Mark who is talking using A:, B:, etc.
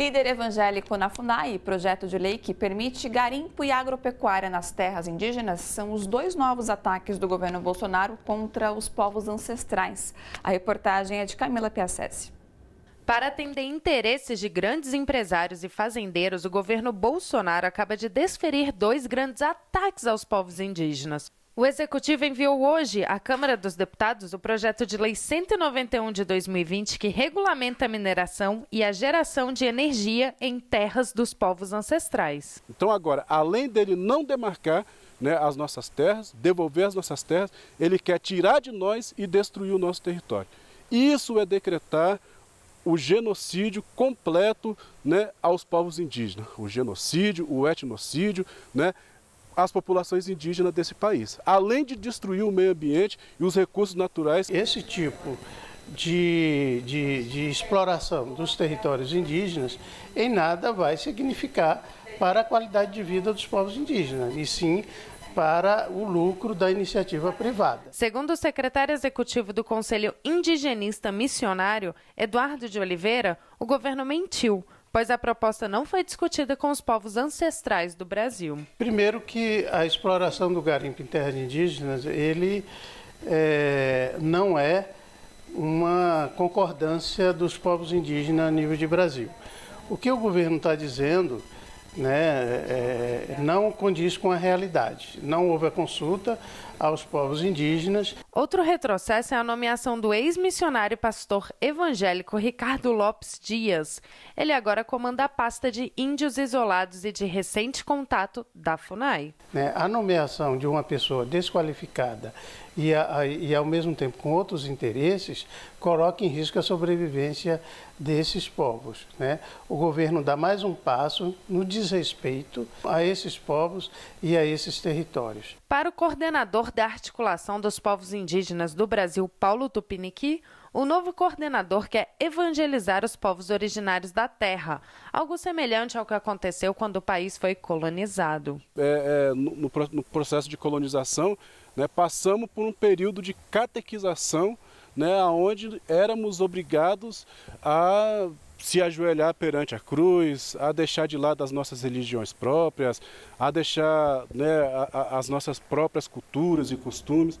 A: Líder evangélico na FUNAI, projeto de lei que permite garimpo e agropecuária nas terras indígenas, são os dois novos ataques do governo Bolsonaro contra os povos ancestrais. A reportagem é de Camila Piacese. Para atender interesses de grandes empresários e fazendeiros, o governo Bolsonaro acaba de desferir dois grandes ataques aos povos indígenas. O Executivo enviou hoje à Câmara dos Deputados o projeto de Lei 191 de 2020 que regulamenta a mineração e a geração de energia em terras dos povos ancestrais.
B: Então, agora, além dele não demarcar né, as nossas terras, devolver as nossas terras, ele quer tirar de nós e destruir o nosso território. Isso é decretar o genocídio completo né, aos povos indígenas. O genocídio, o etnocídio, né, as populações indígenas desse país, além de destruir o meio ambiente
C: e os recursos naturais. Esse tipo de, de, de exploração dos territórios indígenas em nada vai significar para a qualidade de vida dos povos indígenas, e sim para o lucro da iniciativa privada.
A: Segundo o secretário executivo do Conselho Indigenista Missionário, Eduardo de Oliveira, o governo mentiu pois a proposta não foi discutida com os povos ancestrais do Brasil.
C: Primeiro que a exploração do garimpo em terras indígenas, ele é, não é uma concordância dos povos indígenas a nível de Brasil. O que o governo está dizendo né, é, não condiz com a realidade. Não houve a consulta aos povos indígenas.
A: Outro retrocesso é a nomeação do ex-missionário pastor evangélico Ricardo Lopes Dias. Ele agora comanda a pasta de índios isolados e de recente contato da FUNAI.
C: Né, a nomeação de uma pessoa desqualificada e, a, e ao mesmo tempo com outros interesses coloca em risco a sobrevivência desses povos. Né? O governo dá mais um passo no desrespeito a esses povos e a esses territórios.
A: Para o coordenador da articulação dos povos indígenas, indígenas do Brasil, Paulo Tupiniqui, o novo coordenador quer evangelizar os povos originários da terra, algo semelhante ao que aconteceu quando o país foi colonizado.
B: É, é, no, no, processo de colonização, né, passamos por um período de catequização, né, onde éramos obrigados a se ajoelhar perante a cruz, a deixar de lado as nossas religiões próprias, a deixar né, a, a, as nossas próprias culturas e costumes.